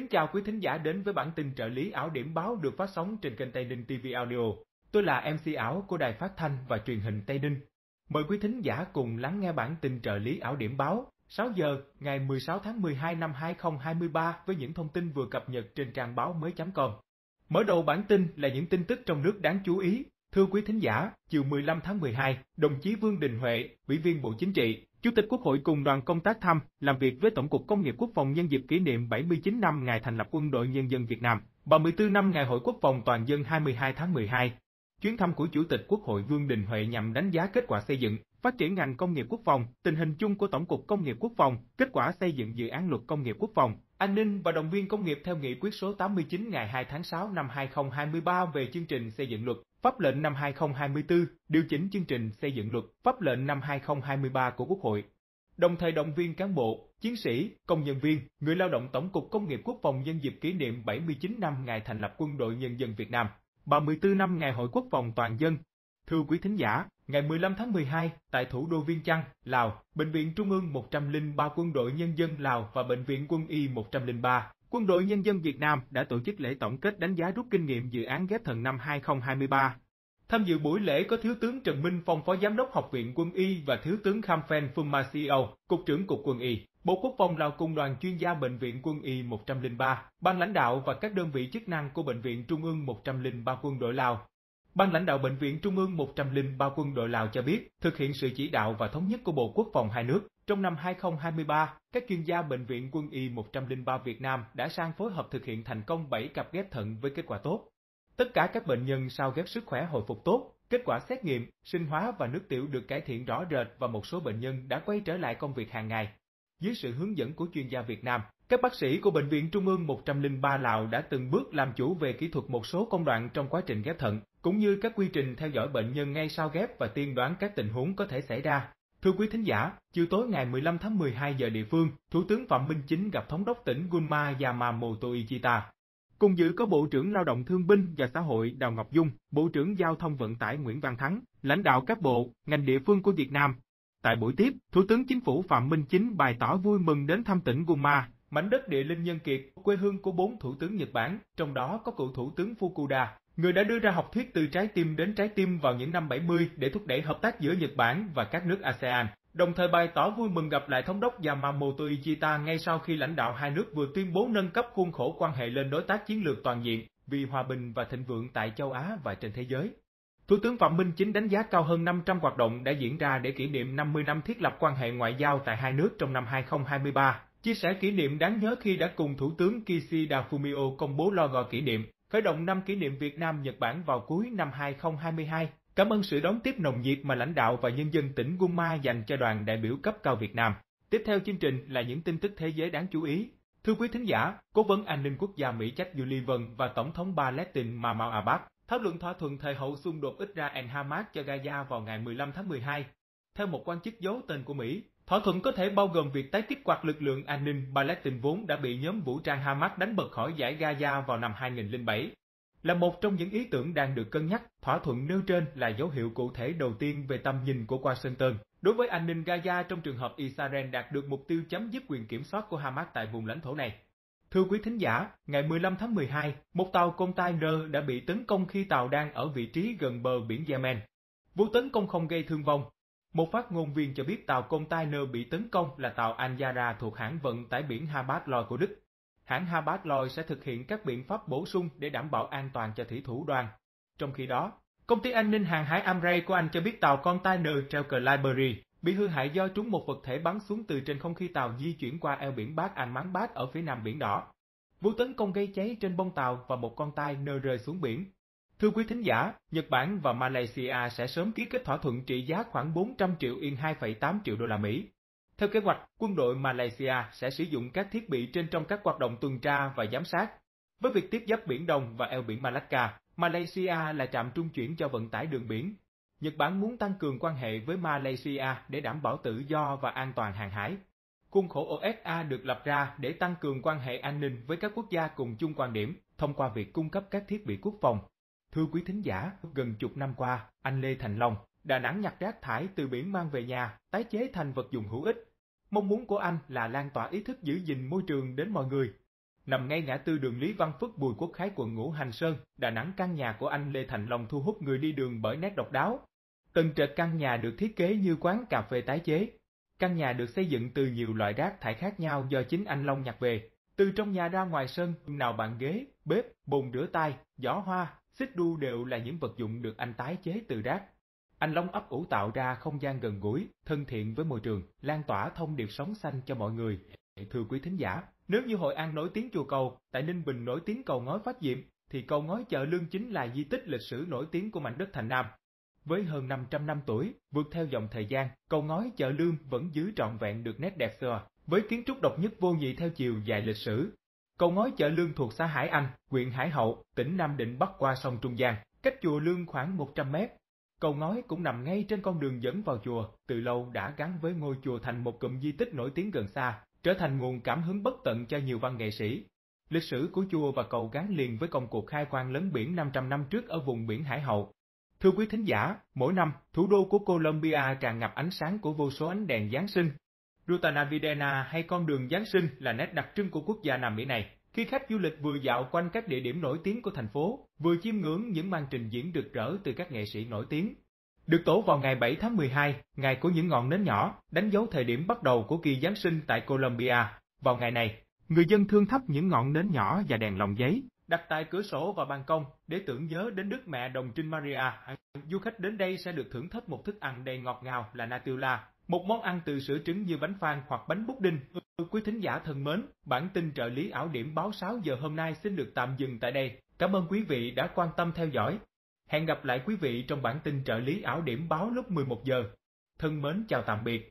Kính chào quý thính giả đến với bản tin trợ lý ảo điểm báo được phát sóng trên kênh Tây Ninh TV Audio. Tôi là MC ảo của Đài Phát Thanh và Truyền hình Tây Ninh. Mời quý thính giả cùng lắng nghe bản tin trợ lý ảo điểm báo 6 giờ ngày 16 tháng 12 năm 2023 với những thông tin vừa cập nhật trên trang báo mới.com. Mở đầu bản tin là những tin tức trong nước đáng chú ý. Thưa quý thính giả, chiều 15 tháng 12, đồng chí Vương Đình Huệ, Ủy viên Bộ Chính trị, Chủ tịch Quốc hội cùng đoàn công tác thăm, làm việc với Tổng cục Công nghiệp Quốc phòng nhân dịp kỷ niệm 79 năm ngày thành lập Quân đội Nhân dân Việt Nam, 34 năm ngày Hội Quốc phòng Toàn dân 22 tháng 12. Chuyến thăm của Chủ tịch Quốc hội Vương Đình Huệ nhằm đánh giá kết quả xây dựng, phát triển ngành công nghiệp quốc phòng, tình hình chung của Tổng cục Công nghiệp Quốc phòng, kết quả xây dựng dự án luật công nghiệp quốc phòng, an ninh và động viên công nghiệp theo nghị quyết số 89 ngày 2 tháng 6 năm 2023 về chương trình xây dựng luật Pháp lệnh năm 2024 điều chỉnh chương trình xây dựng luật pháp lệnh năm 2023 của Quốc hội, đồng thời động viên cán bộ, chiến sĩ, công nhân viên, người lao động Tổng cục Công nghiệp Quốc phòng nhân dịp kỷ niệm 79 năm ngày thành lập Quân đội Nhân dân Việt Nam, 34 năm ngày Hội Quốc phòng toàn dân. Thưa quý thính giả, ngày 15 tháng 12, tại thủ đô Viên Chăn, Lào, Bệnh viện Trung ương 103 Quân đội Nhân dân Lào và Bệnh viện Quân y 103 Quân đội Nhân dân Việt Nam đã tổ chức lễ tổng kết đánh giá rút kinh nghiệm dự án ghép thần năm 2023. Tham dự buổi lễ có Thiếu tướng Trần Minh Phong Phó Giám đốc Học viện Quân y và Thiếu tướng Kham Phen Phương Ma CEO, Cục trưởng Cục Quân y. Bộ Quốc phòng Lào cùng đoàn chuyên gia Bệnh viện Quân y 103, Ban lãnh đạo và các đơn vị chức năng của Bệnh viện Trung ương 103 quân đội Lào. Ban lãnh đạo Bệnh viện Trung ương 103 quân đội Lào cho biết, thực hiện sự chỉ đạo và thống nhất của Bộ Quốc phòng hai nước, trong năm 2023, các chuyên gia Bệnh viện Quân y 103 Việt Nam đã sang phối hợp thực hiện thành công 7 cặp ghép thận với kết quả tốt. Tất cả các bệnh nhân sau ghép sức khỏe hồi phục tốt, kết quả xét nghiệm, sinh hóa và nước tiểu được cải thiện rõ rệt và một số bệnh nhân đã quay trở lại công việc hàng ngày. Dưới sự hướng dẫn của chuyên gia Việt Nam, các bác sĩ của Bệnh viện Trung ương 103 Lào đã từng bước làm chủ về kỹ thuật một số công đoạn trong quá trình ghép thận, cũng như các quy trình theo dõi bệnh nhân ngay sau ghép và tiên đoán các tình huống có thể xảy ra. Thưa quý thính giả, chiều tối ngày 15 tháng 12 giờ địa phương, Thủ tướng Phạm Minh Chính gặp Thống đốc tỉnh Gunma Yamamoto Ichita. Cùng dự có Bộ trưởng Lao động Thương binh và Xã hội Đào Ngọc Dung, Bộ trưởng Giao thông Vận tải Nguyễn Văn Thắng, lãnh đạo các bộ, ngành địa phương của Việt Nam, Tại buổi tiếp, Thủ tướng Chính phủ Phạm Minh Chính bày tỏ vui mừng đến thăm tỉnh Gunma, mảnh đất địa linh nhân kiệt, quê hương của bốn thủ tướng Nhật Bản, trong đó có cựu thủ tướng Fukuda, người đã đưa ra học thuyết từ trái tim đến trái tim vào những năm 70 để thúc đẩy hợp tác giữa Nhật Bản và các nước ASEAN. Đồng thời bày tỏ vui mừng gặp lại thống đốc Yamamoto Ichita ngay sau khi lãnh đạo hai nước vừa tuyên bố nâng cấp khuôn khổ quan hệ lên đối tác chiến lược toàn diện vì hòa bình và thịnh vượng tại châu Á và trên thế giới. Thủ tướng Phạm Minh Chính đánh giá cao hơn 500 hoạt động đã diễn ra để kỷ niệm 50 năm thiết lập quan hệ ngoại giao tại hai nước trong năm 2023. Chia sẻ kỷ niệm đáng nhớ khi đã cùng Thủ tướng Kishida Fumio công bố lo gò kỷ niệm, khởi động năm kỷ niệm Việt Nam-Nhật Bản vào cuối năm 2022. Cảm ơn sự đón tiếp nồng nhiệt mà lãnh đạo và nhân dân tỉnh Gunma dành cho đoàn đại biểu cấp cao Việt Nam. Tiếp theo chương trình là những tin tức thế giới đáng chú ý. Thưa quý thính giả, Cố vấn an ninh quốc gia Mỹ Jack Sullivan và Tổng thống Palestine Mahmoud Abbas thảo luận thỏa thuận thời hậu xung đột Israel Hamas cho Gaza vào ngày 15 tháng 12. Theo một quan chức giấu tên của Mỹ, thỏa thuận có thể bao gồm việc tái kích hoạt lực lượng an ninh Palestine vốn đã bị nhóm vũ trang Hamas đánh bật khỏi giải Gaza vào năm 2007. Là một trong những ý tưởng đang được cân nhắc, thỏa thuận nêu trên là dấu hiệu cụ thể đầu tiên về tầm nhìn của Washington. Đối với an ninh Gaza trong trường hợp Israel đạt được mục tiêu chấm dứt quyền kiểm soát của Hamas tại vùng lãnh thổ này, Thưa quý thính giả, ngày 15 tháng 12, một tàu container đã bị tấn công khi tàu đang ở vị trí gần bờ biển Yemen. Vụ tấn công không gây thương vong. Một phát ngôn viên cho biết tàu container bị tấn công là tàu Al thuộc hãng vận tải biển Hapag Lloyd của Đức. Hãng Hapag Lloyd sẽ thực hiện các biện pháp bổ sung để đảm bảo an toàn cho thủy thủ đoàn. Trong khi đó, công ty an ninh hàng hải Amray của Anh cho biết tàu container treo cờ Liberia bị hư hại do trúng một vật thể bắn xuống từ trên không khi tàu di chuyển qua eo biển Bát Anh Mán Bát ở phía nam biển đỏ. Vụ tấn công gây cháy trên bông tàu và một con tai nơ rơi xuống biển. Thưa quý thính giả, Nhật Bản và Malaysia sẽ sớm ký kết thỏa thuận trị giá khoảng 400 triệu yên 2,8 triệu đô la Mỹ. Theo kế hoạch, quân đội Malaysia sẽ sử dụng các thiết bị trên trong các hoạt động tuần tra và giám sát. Với việc tiếp giáp Biển Đông và eo biển Malacca, Malaysia là trạm trung chuyển cho vận tải đường biển, Nhật Bản muốn tăng cường quan hệ với Malaysia để đảm bảo tự do và an toàn hàng hải. Khuôn khổ OSA được lập ra để tăng cường quan hệ an ninh với các quốc gia cùng chung quan điểm thông qua việc cung cấp các thiết bị quốc phòng. Thưa quý thính giả, gần chục năm qua, anh Lê Thành Long, Đà Nẵng nhặt rác thải từ biển mang về nhà, tái chế thành vật dụng hữu ích. Mong muốn của anh là lan tỏa ý thức giữ gìn môi trường đến mọi người, nằm ngay ngã tư đường Lý Văn Phước Bùi Quốc Khái quận Ngũ Hành Sơn, Đà Nẵng căn nhà của anh Lê Thành Long thu hút người đi đường bởi nét độc đáo. Từng trệt căn nhà được thiết kế như quán cà phê tái chế. Căn nhà được xây dựng từ nhiều loại rác thải khác nhau do chính anh Long nhặt về. Từ trong nhà ra ngoài sân, nào bàn ghế, bếp, bồn rửa tay, giỏ hoa, xích đu đều là những vật dụng được anh tái chế từ rác. Anh Long ấp ủ tạo ra không gian gần gũi, thân thiện với môi trường, lan tỏa thông điệp sống xanh cho mọi người. Thưa quý thính giả, nếu như Hội An nổi tiếng chùa cầu, tại Ninh Bình nổi tiếng cầu ngói Phát Diệm, thì cầu ngói chợ Lương chính là di tích lịch sử nổi tiếng của mảnh đất Thành Nam. Với hơn 500 năm tuổi, vượt theo dòng thời gian, cầu ngói chợ Lương vẫn giữ trọn vẹn được nét đẹp xưa, với kiến trúc độc nhất vô nhị theo chiều dài lịch sử. Cầu ngói chợ Lương thuộc xã Hải Anh, huyện Hải Hậu, tỉnh Nam Định bắc qua sông Trung Giang, cách chùa Lương khoảng 100 mét. Cầu ngói cũng nằm ngay trên con đường dẫn vào chùa, từ lâu đã gắn với ngôi chùa thành một cụm di tích nổi tiếng gần xa, trở thành nguồn cảm hứng bất tận cho nhiều văn nghệ sĩ. Lịch sử của chùa và cầu gắn liền với công cuộc khai quang lớn biển 500 năm trước ở vùng biển Hải Hậu. Thưa quý thính giả, mỗi năm, thủ đô của Colombia tràn ngập ánh sáng của vô số ánh đèn Giáng sinh. Ruta Navidena hay con đường Giáng sinh là nét đặc trưng của quốc gia Nam Mỹ này. Khi khách du lịch vừa dạo quanh các địa điểm nổi tiếng của thành phố, vừa chiêm ngưỡng những màn trình diễn rực rỡ từ các nghệ sĩ nổi tiếng, được tổ vào ngày 7 tháng 12, ngày của những ngọn nến nhỏ, đánh dấu thời điểm bắt đầu của kỳ Giáng sinh tại Colombia. Vào ngày này, người dân thương thắp những ngọn nến nhỏ và đèn lồng giấy, đặt tại cửa sổ và ban công để tưởng nhớ đến Đức Mẹ Đồng Trinh Maria. Du khách đến đây sẽ được thưởng thức một thức ăn đầy ngọt ngào là natilla, một món ăn từ sữa trứng như bánh phan hoặc bánh bút đinh. Quý thính giả thân mến, bản tin trợ lý ảo điểm báo 6 giờ hôm nay xin được tạm dừng tại đây. Cảm ơn quý vị đã quan tâm theo dõi Hẹn gặp lại quý vị trong bản tin trợ lý ảo điểm báo lúc 11 giờ. Thân mến chào tạm biệt.